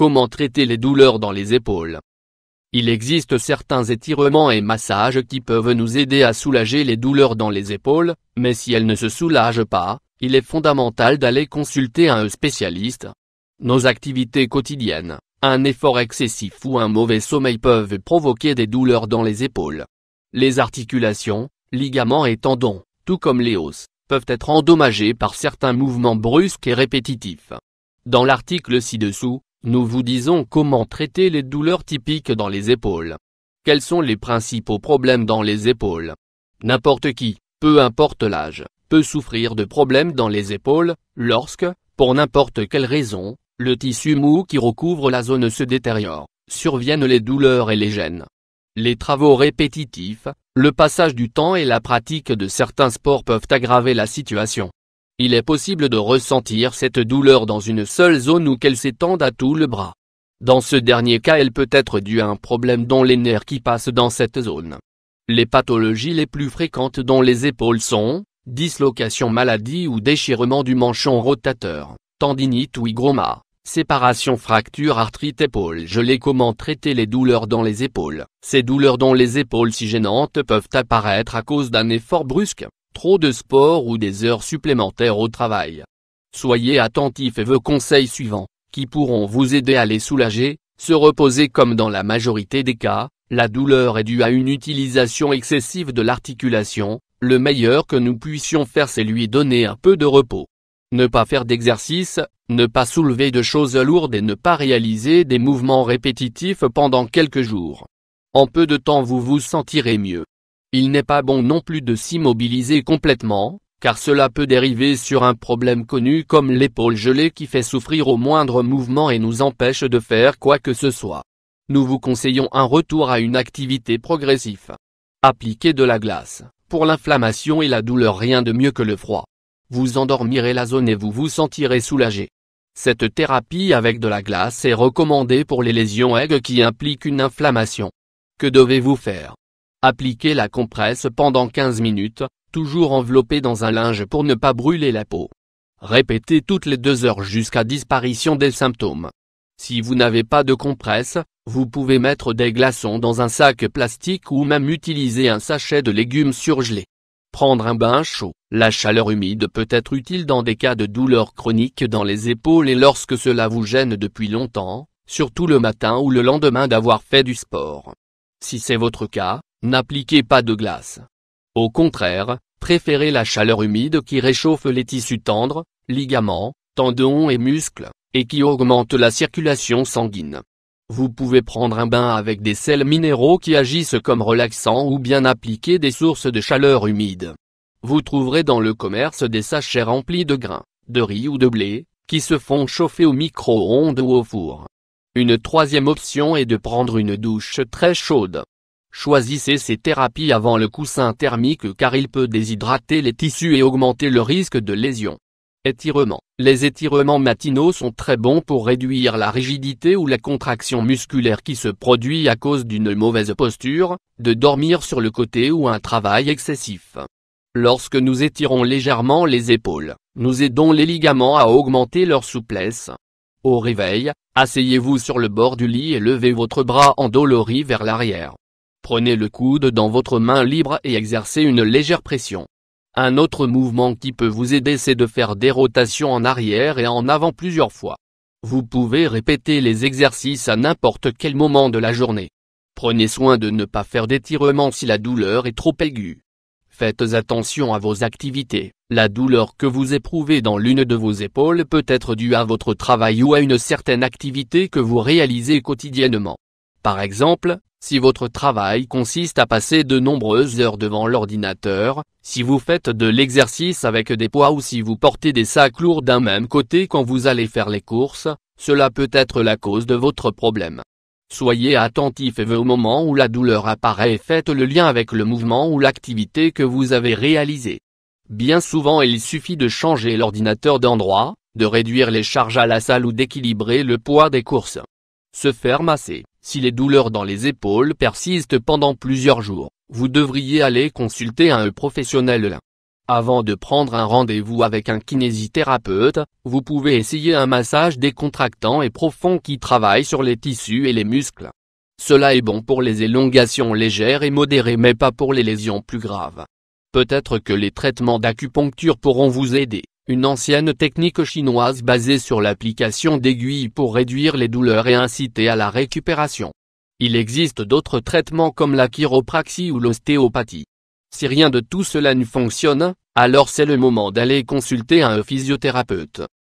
Comment traiter les douleurs dans les épaules Il existe certains étirements et massages qui peuvent nous aider à soulager les douleurs dans les épaules, mais si elles ne se soulagent pas, il est fondamental d'aller consulter un spécialiste. Nos activités quotidiennes, un effort excessif ou un mauvais sommeil peuvent provoquer des douleurs dans les épaules. Les articulations, ligaments et tendons, tout comme les os, peuvent être endommagés par certains mouvements brusques et répétitifs. Dans l'article ci-dessous, nous vous disons comment traiter les douleurs typiques dans les épaules. Quels sont les principaux problèmes dans les épaules N'importe qui, peu importe l'âge, peut souffrir de problèmes dans les épaules, lorsque, pour n'importe quelle raison, le tissu mou qui recouvre la zone se détériore, surviennent les douleurs et les gènes. Les travaux répétitifs, le passage du temps et la pratique de certains sports peuvent aggraver la situation. Il est possible de ressentir cette douleur dans une seule zone ou qu'elle s'étende à tout le bras. Dans ce dernier cas elle peut être due à un problème dont les nerfs qui passent dans cette zone. Les pathologies les plus fréquentes dont les épaules sont, dislocation maladie ou déchirement du manchon rotateur, tendinite ou hygroma, séparation fracture arthrite épaule gelée comment traiter les douleurs dans les épaules. Ces douleurs dans les épaules si gênantes peuvent apparaître à cause d'un effort brusque, trop de sport ou des heures supplémentaires au travail. Soyez attentifs et vos conseils suivants, qui pourront vous aider à les soulager, se reposer comme dans la majorité des cas, la douleur est due à une utilisation excessive de l'articulation, le meilleur que nous puissions faire c'est lui donner un peu de repos. Ne pas faire d'exercice, ne pas soulever de choses lourdes et ne pas réaliser des mouvements répétitifs pendant quelques jours. En peu de temps vous vous sentirez mieux. Il n'est pas bon non plus de s'immobiliser complètement, car cela peut dériver sur un problème connu comme l'épaule gelée qui fait souffrir au moindre mouvement et nous empêche de faire quoi que ce soit. Nous vous conseillons un retour à une activité progressive. Appliquez de la glace, pour l'inflammation et la douleur rien de mieux que le froid. Vous endormirez la zone et vous vous sentirez soulagé. Cette thérapie avec de la glace est recommandée pour les lésions aigues qui impliquent une inflammation. Que devez-vous faire Appliquez la compresse pendant 15 minutes, toujours enveloppée dans un linge pour ne pas brûler la peau. Répétez toutes les deux heures jusqu'à disparition des symptômes. Si vous n'avez pas de compresse, vous pouvez mettre des glaçons dans un sac plastique ou même utiliser un sachet de légumes surgelés. Prendre un bain chaud, la chaleur humide peut être utile dans des cas de douleurs chroniques dans les épaules et lorsque cela vous gêne depuis longtemps, surtout le matin ou le lendemain d'avoir fait du sport. Si c'est votre cas, N'appliquez pas de glace. Au contraire, préférez la chaleur humide qui réchauffe les tissus tendres, ligaments, tendons et muscles, et qui augmente la circulation sanguine. Vous pouvez prendre un bain avec des sels minéraux qui agissent comme relaxants ou bien appliquer des sources de chaleur humide. Vous trouverez dans le commerce des sachets remplis de grains, de riz ou de blé, qui se font chauffer au micro-ondes ou au four. Une troisième option est de prendre une douche très chaude. Choisissez ces thérapies avant le coussin thermique car il peut déshydrater les tissus et augmenter le risque de lésion. Étirement. Les étirements matinaux sont très bons pour réduire la rigidité ou la contraction musculaire qui se produit à cause d'une mauvaise posture, de dormir sur le côté ou un travail excessif. Lorsque nous étirons légèrement les épaules, nous aidons les ligaments à augmenter leur souplesse. Au réveil, asseyez-vous sur le bord du lit et levez votre bras endolori vers l'arrière. Prenez le coude dans votre main libre et exercez une légère pression. Un autre mouvement qui peut vous aider c'est de faire des rotations en arrière et en avant plusieurs fois. Vous pouvez répéter les exercices à n'importe quel moment de la journée. Prenez soin de ne pas faire d'étirements si la douleur est trop aiguë. Faites attention à vos activités. La douleur que vous éprouvez dans l'une de vos épaules peut être due à votre travail ou à une certaine activité que vous réalisez quotidiennement. Par exemple, si votre travail consiste à passer de nombreuses heures devant l'ordinateur, si vous faites de l'exercice avec des poids ou si vous portez des sacs lourds d'un même côté quand vous allez faire les courses, cela peut être la cause de votre problème. Soyez attentif et au moment où la douleur apparaît et faites le lien avec le mouvement ou l'activité que vous avez réalisé. Bien souvent il suffit de changer l'ordinateur d'endroit, de réduire les charges à la salle ou d'équilibrer le poids des courses. Se faire masser. Si les douleurs dans les épaules persistent pendant plusieurs jours, vous devriez aller consulter un professionnel. Avant de prendre un rendez-vous avec un kinésithérapeute, vous pouvez essayer un massage décontractant et profond qui travaille sur les tissus et les muscles. Cela est bon pour les élongations légères et modérées mais pas pour les lésions plus graves. Peut-être que les traitements d'acupuncture pourront vous aider une ancienne technique chinoise basée sur l'application d'aiguilles pour réduire les douleurs et inciter à la récupération. Il existe d'autres traitements comme la chiropraxie ou l'ostéopathie. Si rien de tout cela ne fonctionne, alors c'est le moment d'aller consulter un physiothérapeute.